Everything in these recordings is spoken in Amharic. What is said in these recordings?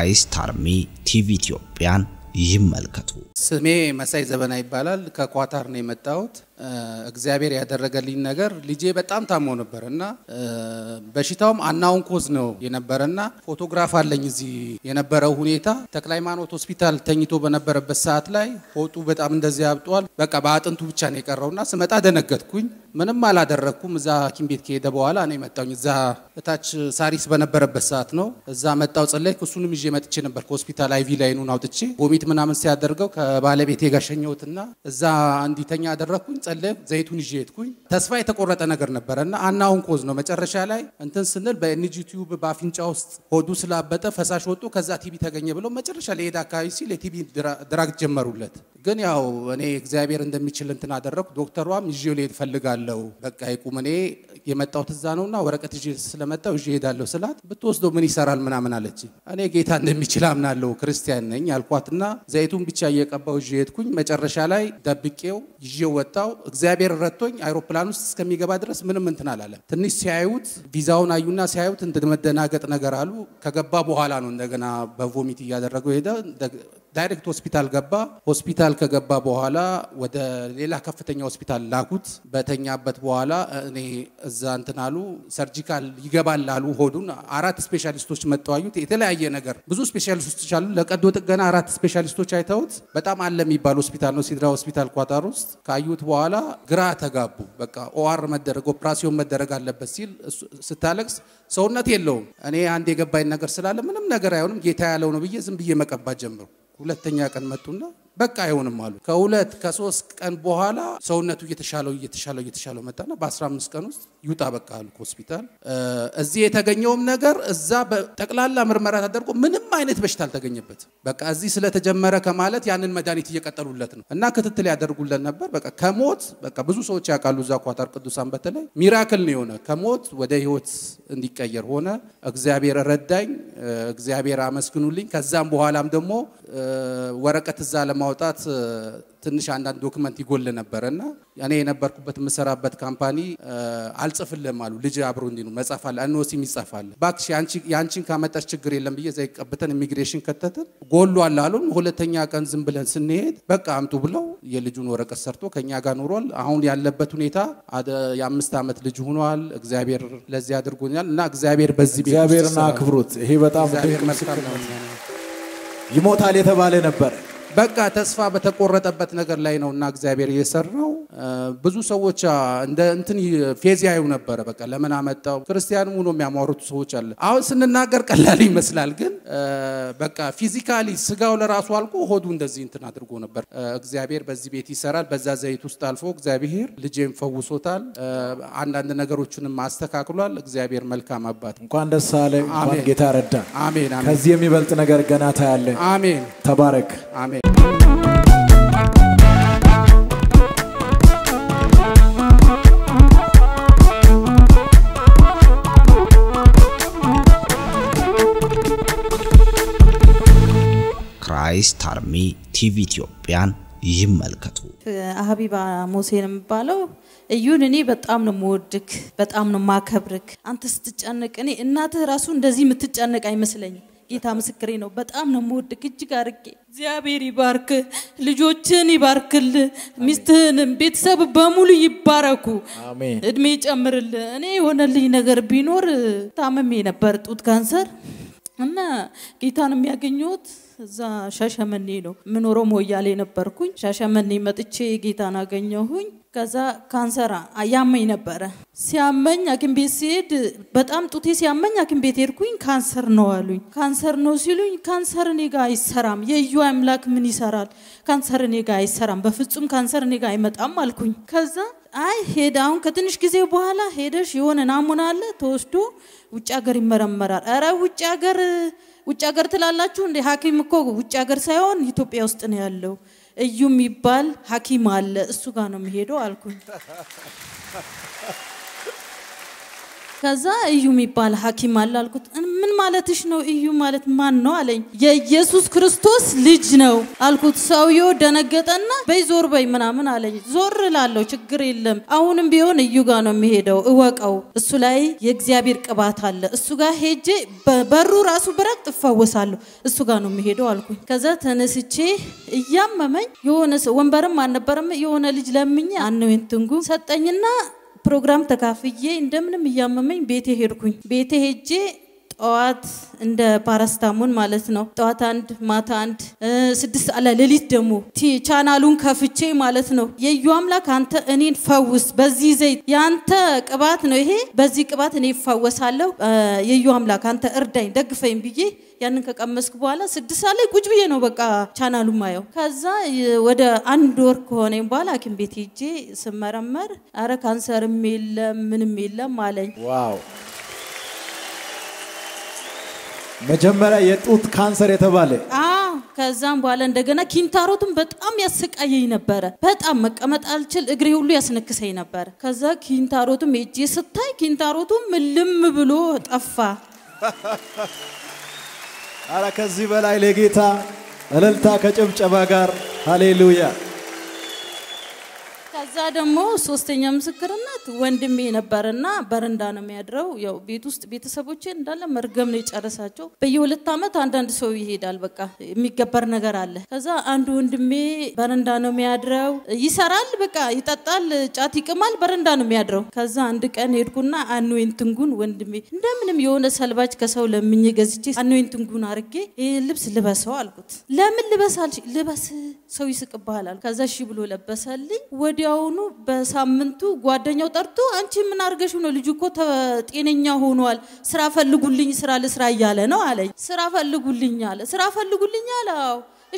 ክራይስት አርሚ ቲቪ ኢትዮጵያን ይመልከቱ። ስሜ መሳይ ዘበና ይባላል። ከኳታር ነው የመጣሁት። እግዚአብሔር ያደረገልኝ ነገር ልጄ በጣም ታሞ ነበር እና በሽታውም አናውን ኮዝ ነው የነበረ እና ፎቶግራፍ አለኝ እዚህ የነበረው ሁኔታ ተክለ ሃይማኖት ሆስፒታል ተኝቶ በነበረበት ሰዓት ላይ ሆጡ በጣም እንደዚህ አብጧል። በቃ በአጥንቱ ብቻ ነው የቀረውና ስመጣ ደነገጥኩኝ። ምንም አላደረግኩም። እዛ ሐኪም ቤት ከሄደ በኋላ እኔ መጣሁኝ። እዛ እታች ሳሪስ በነበረበት ሰዓት ነው እዛ መጣው ጸለይ። እሱንም ይዤ መጥቼ ነበር ከሆስፒታል አይቪ ላይኑን አውጥቼ ቦሚት ምናምን ሲያደርገው ከባለቤቴ ጋር ሸኘሁትና እዛ እንዲተኛ አደረግኩኝ። ለመጸለይ ዘይቱን ይዤ ሄድኩኝ። ተስፋ የተቆረጠ ነገር ነበረ እና አናውን ኮዝ ነው። መጨረሻ ላይ እንትን ስንል በኤንጂ ቲዩብ በአፍንጫ ውስጥ ሆዱ ስላበጠ ፈሳሽ ወጡ። ከዛ ቲቪ ተገኘ ብለው መጨረሻ ሊሄድ አካባቢ ሲል የቲቪ ድራግ ጀመሩለት። ግን ያው እኔ እግዚአብሔር እንደሚችል እንትን አደረኩ። ዶክተሯም ይዤው ልሄድ ፈልጋለሁ በቃ ይቁም፣ እኔ የመጣሁት እዛ ነውና ወረቀት ይዤ ስለመጣው ይዤ እሄዳለሁ ስላት ብትወስደው ምን ይሰራል ምናምን አለች። እኔ ጌታ እንደሚችል አምናለሁ ክርስቲያን ነኝ አልኳትና ዘይቱን ብቻ እየቀባው ይዤ ሄድኩኝ። መጨረሻ ላይ ደብቄው ይዤው ወጣው። እግዚአብሔር ረቶኝ አይሮፕላን ውስጥ እስከሚገባ ድረስ ምንም እንትን አላለም። ትንሽ ሲያዩት ቪዛውን አዩና ሲያዩት እንድመደናገጥ ነገር አሉ። ከገባ በኋላ ነው እንደገና በቮሚት እያደረገው ሄደ። ዳይሬክት ሆስፒታል ገባ። ሆስፒታል ከገባ በኋላ ወደ ሌላ ከፍተኛ ሆስፒታል ላኩት። በተኛበት በኋላ እኔ እዛ እንትን አሉ፣ ሰርጂካል ይገባል አሉ። ሆዱን አራት ስፔሻሊስቶች መጥተው አዩት። የተለያየ ነገር ብዙ ስፔሻሊስቶች አሉ። ለቀዶ ጥገና አራት ስፔሻሊስቶች አይተውት በጣም አለ የሚባል ሆስፒታል ነው፣ ሲድራ ሆስፒታል ኳታር ውስጥ። ካዩት በኋላ ግራ ተጋቡ። በቃ ኦአር መደረግ ኦፕራሲዮን መደረግ አለበት ሲል ስታለቅስ ሰውነት የለውም። እኔ አንድ የገባኝ ነገር ስላለ ምንም ነገር አይሆንም ጌታ ያለው ነው ብዬ ዝም ብዬ መቀባት ጀምሩ። ሁለተኛ ቀን መጡና በቃ አይሆንም አሉ። ከሁለት ከሶስት ቀን በኋላ ሰውነቱ እየተሻለው እየተሻለው እየተሻለው መጣና በ15 ቀን ውስጥ ይውጣ በቃ አሉ ከሆስፒታል። እዚህ የተገኘውም ነገር እዛ በጠቅላላ ምርመራ ተደርጎ ምንም አይነት በሽታ አልተገኘበት። በቃ እዚህ ስለተጀመረ ከማለት ያንን መድኃኒት እየቀጠሉለት ነው እና ክትትል ያደርጉለት ነበር። በቃ ከሞት በቃ ብዙ ሰዎች ያውቃሉ እዛ ኳታር ቅዱሳን በተለይ ሚራክል ነው የሆነ ከሞት ወደ ህይወት እንዲቀየር ሆነ። እግዚአብሔር ረዳኝ። እግዚአብሔር አመስግኑልኝ። ከዛም በኋላም ደግሞ ወረቀት እዛ ለማውጣት ትንሽ አንዳንድ ዶክመንት ይጎል ነበረ እና እኔ የነበርኩበት የምሰራበት ካምፓኒ አልጽፍልም አሉ። ልጅ አብሮ እንዲ ነው መጻፍ አለ አንወሲም ይጻፋል። እባክሽ የአንቺን ካመጣሽ ችግር የለም ብዬ ዛ ይቀብተን ኢሚግሬሽን ከተትን ጎሎ አለ አሉን። ሁለተኛ ቀን ዝም ብለን ስንሄድ በቃ አምጡ ብለው የልጁን ወረቀት ሰርቶ ከኛ ጋር ኑሯል። አሁን ያለበት ሁኔታ የአምስት ዓመት ልጅ ሆኗል። እግዚአብሔር ለዚህ አድርጎኛል እና እግዚአብሔር በዚህ ቤት እግዚአብሔርን አክብሩት። ይሄ በጣም ይሞታል የተባለ ነበር። በቃ ተስፋ በተቆረጠበት ነገር ላይ ነው እና እግዚአብሔር እየሰራው ብዙ ሰዎች እንደ እንትን ፌዝ ያዩ ነበረ። በቃ ለምን አመጣው ክርስቲያን ሁኖ የሚያሟሩት ሰዎች አለ። አሁን ስንናገር ቀላል ይመስላል፣ ግን በቃ ፊዚካሊ ስጋው ለራሱ አልቆ ሆዱ እንደዚህ እንትን አድርጎ ነበር። እግዚአብሔር በዚህ ቤት ይሰራል። በዛ ዘይት ውስጥ አልፎ እግዚአብሔር ልጄም ፈውሶታል። አንዳንድ ነገሮችንም አስተካክሏል። እግዚአብሔር መልካም አባት። እንኳን ደስ አለ፣ እንኳን ጌታ ረዳ። አሜን። ከዚህ የሚበልጥ ነገር ገና ታያለ። አሜን። ተባረክ። አሜን። ክራይስት አርሚ ቲቪ ኢትዮጵያን ይመልከቱ። ሀቢባ ሙሴን የሚባለው እዩን እኔ በጣም ነው የምወድክ፣ በጣም ነው ማከብርክ። አንተ ስትጨነቅ እኔ እናትህ ራሱ እንደዚህ የምትጨነቅ አይመስለኝም። ጌታ ምስክሬ ነው። በጣም ነው የምወድክ እጅግ አርጌ። እግዚአብሔር ይባርክ፣ ልጆችን ይባርክል፣ ሚስትህን፣ ቤተሰብ በሙሉ ይባረኩ፣ እድሜ ይጨምርል። እኔ የሆነልኝ ነገር ቢኖር ታመሜ ነበር ጡት ካንሰር እና ጌታን የሚያገኘት እዛ ሻሸመኔ ነው የምኖረው። ሞያሌ ነበርኩኝ። ሻሸመኔ መጥቼ ጌታን አገኘሁኝ። ከዛ ካንሰራ ያመኝ ነበረ። ሲያመኝ ሐኪም ቤት ሲሄድ በጣም ጡቴ ሲያመኝ ሐኪም ቤት ሄድኩኝ። ካንሰር ነው አሉኝ። ካንሰር ነው ሲሉኝ ካንሰር እኔ ጋ አይሰራም፣ የዩ አምላክ ምን ይሰራል? ካንሰር እኔ ጋ አይሰራም፣ በፍጹም ካንሰር እኔ ጋ አይመጣም አልኩኝ። ከዛ አይ ሄደ አሁን ከትንሽ ጊዜ በኋላ ሄደሽ የሆነ ናሙና አለ ተወስዶ ውጭ ሀገር ይመረመራል። ኧረ ውጭ ሀገር ውጭ ሀገር ትላላችሁ እንዴ? ሐኪም እኮ ውጭ ሀገር ሳይሆን ኢትዮጵያ ውስጥ ነው ያለው። እዩ የሚባል ሐኪም አለ፣ እሱ ጋር ነው የሚሄደው አልኩኝ። ከዛ እዩ የሚባል ሐኪም አለ አልኩት። ምን ማለትሽ ነው? እዩ ማለት ማን ነው አለኝ። የኢየሱስ ክርስቶስ ልጅ ነው አልኩት። ሰውየው ደነገጠና በይ ዞር በይ ምናምን አለኝ። ዞር ላለው ችግር የለም አሁንም ቢሆን እዩ ጋር ነው የሚሄደው፣ እወቀው። እሱ ላይ የእግዚአብሔር ቅባት አለ። እሱ ጋር ሄጄ በሩ ራሱ ብረግጥ እፋወሳለሁ። እሱ ጋር ነው የሚሄደው አልኩኝ። ከዛ ተነስቼ እያመመኝ የሆነ ወንበርም አልነበረም የሆነ ልጅ ለምኜ አነው ሰጠኝና ፕሮግራም ተካፍዬ እንደምንም እያመመኝ ቤቴ ሄድኩኝ። ቤቴ ሄጄ ጠዋት እንደ ፓራስታሙን ማለት ነው። ጠዋት አንድ፣ ማታ አንድ፣ ስድስት አለ ሌሊት ደግሞ ቻናሉን ከፍቼ ማለት ነው። የዩ አምላክ አንተ እኔን ፈውስ፣ በዚህ ዘይት የአንተ ቅባት ነው ይሄ፣ በዚህ ቅባት እኔ ይፈወሳለሁ። የዩ አምላክ አንተ እርዳኝ፣ ደግፈኝ ብዬ ያንን ከቀመስኩ በኋላ ስድስት ሰዓት ላይ ቁጭ ብዬ ነው በቃ ቻናሉ ማየው። ከዛ ወደ አንድ ወር ከሆነኝ በኋላ ሐኪም ቤት ሄጄ ስመረመር አረ ካንሰርም የለም ምንም የለም አለኝ። ዋው መጀመሪያ የጡት ካንሰር የተባለ ከዛም በኋላ እንደገና ኪንታሮትም በጣም ያሰቃየኝ ነበረ። በጣም መቀመጥ አልችል፣ እግሬ ሁሉ ያስነክሰኝ ነበር። ከዛ ኪንታሮቱም እጄ ስታይ ኪንታሮቱም ልም ብሎ ጠፋ። አረ ከዚህ በላይ ለጌታ እልልታ ከጭብጨባ ጋር ሃሌሉያ። ከዛ ደግሞ ሶስተኛ ምስክርነት ወንድሜ ነበርና በረንዳ ነው የሚያድረው። ያው ቤት ውስጥ ቤተሰቦቼ እንዳለ መርገም ነው የጨረሳቸው። በየሁለት ዓመት አንዳንድ ሰው ይሄዳል። በቃ የሚገበር ነገር አለ። ከዛ አንዱ ወንድሜ በረንዳ ነው የሚያድረው። ይሰራል፣ በቃ ይጠጣል፣ ጫት ይቅማል፣ በረንዳ ነው የሚያድረው። ከዛ አንድ ቀን ሄድኩና አኑዌን ትንጉን ወንድሜ እንደምንም የሆነ ሰልባጅ ከሰው ለምኝ ገዝቼ አኑዌን ትንጉን አርጌ ይህ ልብስ ልበሰው አልኩት። ለምን ልበስ አልሽ? ልበስ ሰው ይስቅብሃላል። ከዛ እሺ ብሎ ለበሰልኝ። ወዲያውኑ በሳምንቱ ጓደኛው ጠርቶ አንቺ ምን አድርገሽ ነው? ልጁ እኮ ጤነኛ ሆኗል፣ ስራ ፈልጉልኝ፣ ስራ ልስራ እያለ ነው አለኝ። ስራ ፈልጉልኝ አለ። ስራ ፈልጉልኝ አለ።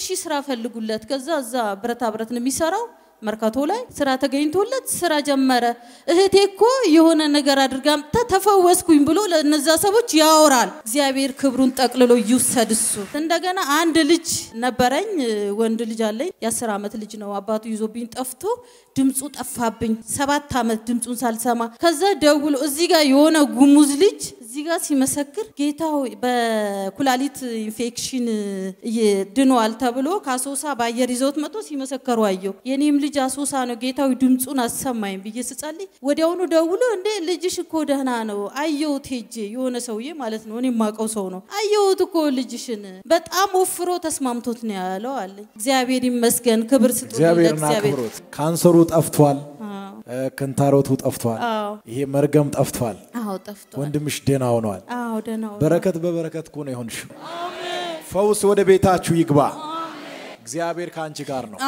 እሺ ስራ ፈልጉለት። ከዛ እዛ ብረታ ብረት ነው የሚሰራው መርካቶ ላይ ስራ ተገኝቶለት ስራ ጀመረ። እህቴ እኮ የሆነ ነገር አድርጋ ተፈወስኩኝ ብሎ ለነዛ ሰዎች ያወራል። እግዚአብሔር ክብሩን ጠቅልሎ ይውሰድ እሱ። እንደገና አንድ ልጅ ነበረኝ፣ ወንድ ልጅ አለኝ። የአስር ዓመት ልጅ ነው። አባቱ ይዞብኝ ጠፍቶ ድምፁ ጠፋብኝ። ሰባት ዓመት ድምፁን ሳልሰማ ከዛ ደውሎ እዚህ ጋር የሆነ ጉሙዝ ልጅ እዚህ ጋር ሲመሰክር ጌታ በኩላሊት ኢንፌክሽን ድኗል ተብሎ ከአሶሳ በአየር ይዘውት መጥቶ ሲመሰከሩ አየሁ። የኔም ልጅ አሶሳ ነው፣ ጌታዊ ድምፁን አሰማኝ ብዬ ስጸልይ ወዲያውኑ ደውሎ እንዴ ልጅሽ እኮ ደህና ነው አየሁት ሄጄ የሆነ ሰውዬ ማለት ነው እኔ የማውቀው ሰው ነው አየሁት እኮ ልጅሽን በጣም ወፍሮ ተስማምቶት ነው ያለው አለኝ። እግዚአብሔር ይመስገን፣ ክብር ስጡ። ካንሰሩ ጠፍቷል። ክንታሮቱ ጠፍቷል። ይሄ መርገም ጠፍቷል። ወንድምሽ ደህና ሆኗል። በረከት በበረከት እኮ ነው የሆንሽው። ፈውስ ወደ ቤታችሁ ይግባ። እግዚአብሔር ከአንቺ ጋር ነው።